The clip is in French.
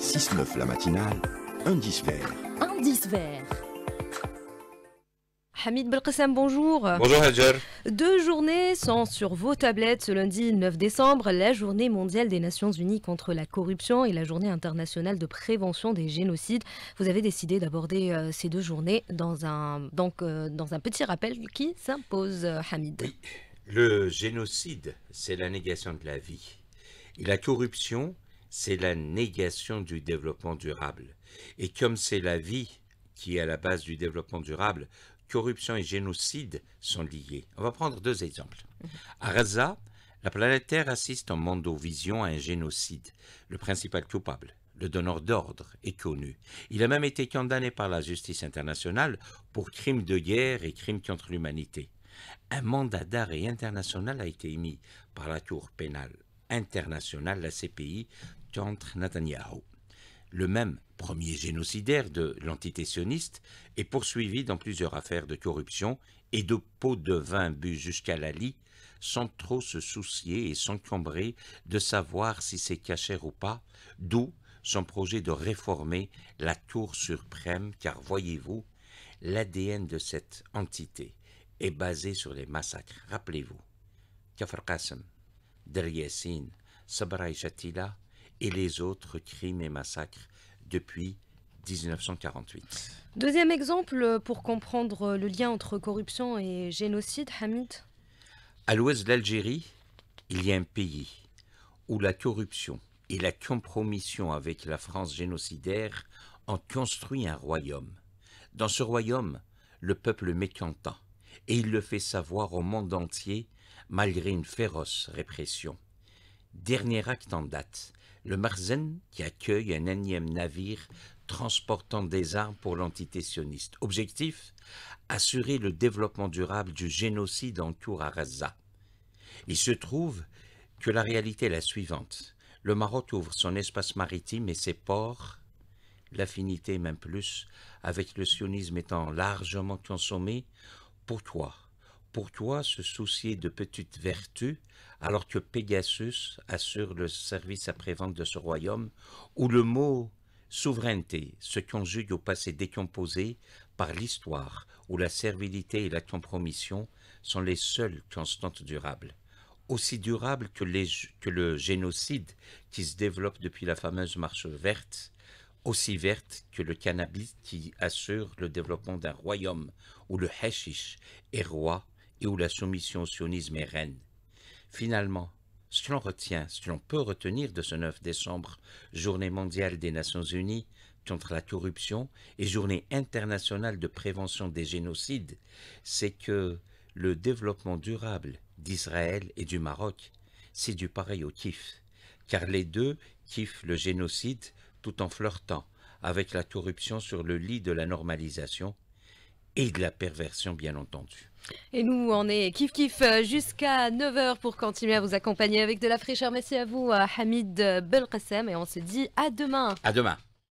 6-9 la matinale, un vert. Indice vert. Hamid Belkacem, bonjour. Bonjour Hajar. Deux journées sont sur vos tablettes ce lundi 9 décembre, la journée mondiale des Nations Unies contre la corruption et la journée internationale de prévention des génocides. Vous avez décidé d'aborder euh, ces deux journées dans un, donc, euh, dans un petit rappel qui s'impose, euh, Hamid. le génocide, c'est la négation de la vie. Et la corruption, c'est la négation du développement durable. Et comme c'est la vie qui est à la base du développement durable, corruption et génocide sont liés. On va prendre deux exemples. Mhm. À Gaza, la planète Terre assiste en mondovision à un génocide. Le principal coupable, le donneur d'ordre, est connu. Il a même été condamné par la justice internationale pour crimes de guerre et crimes contre l'humanité. Un mandat d'arrêt international a été émis par la Cour pénale internationale, la CPI, contre Netanyahu. Le même premier génocidaire de l'entité sioniste est poursuivi dans plusieurs affaires de corruption et de pots de vin bu jusqu'à la lit, sans trop se soucier et s'encombrer de savoir si c'est caché ou pas, d'où son projet de réformer la tour suprême, car voyez-vous, l'ADN de cette entité est basé sur les massacres. Rappelez-vous, Kafr Qassem, Sabra Shatila, et les autres crimes et massacres depuis 1948. Deuxième exemple pour comprendre le lien entre corruption et génocide, Hamid. À l'ouest de l'Algérie, il y a un pays où la corruption et la compromission avec la France génocidaire ont construit un royaume. Dans ce royaume, le peuple mécontent, et il le fait savoir au monde entier malgré une féroce répression. Dernier acte en date, le Marzen qui accueille un énième navire transportant des armes pour l'entité sioniste. Objectif Assurer le développement durable du génocide en tour à Il se trouve que la réalité est la suivante. Le Maroc ouvre son espace maritime et ses ports, l'affinité même plus, avec le sionisme étant largement pour toi pour toi se soucier de petites vertus alors que Pegasus assure le service après-vente de ce royaume où le mot souveraineté se conjugue au passé décomposé par l'histoire où la servilité et la compromission sont les seules constantes durables aussi durables que, que, le génocide qui se développe depuis la fameuse marche verte, aussi verte que le cannabis qui assure le développement d'un royaume où le hashish est roi et où la soumission au sionisme est reine. Finalement, ce que l'on retient, ce que l'on peut retenir de ce 9 décembre, journée mondiale des Nations Unies contre la corruption et journée internationale de prévention des génocides, c'est que le développement durable d'Israël et du Maroc, c'est du pareil au kiff, car les deux kiffent le génocide tout en flirtant avec la corruption sur le lit de la normalisation et de la perversion, bien entendu. Et nous, on est kiff kiff euh, jusqu'à 9h pour continuer à vous accompagner avec de la fraîcheur. Merci à vous, euh, Hamid euh, Belkacem, et on se dit à demain. À demain.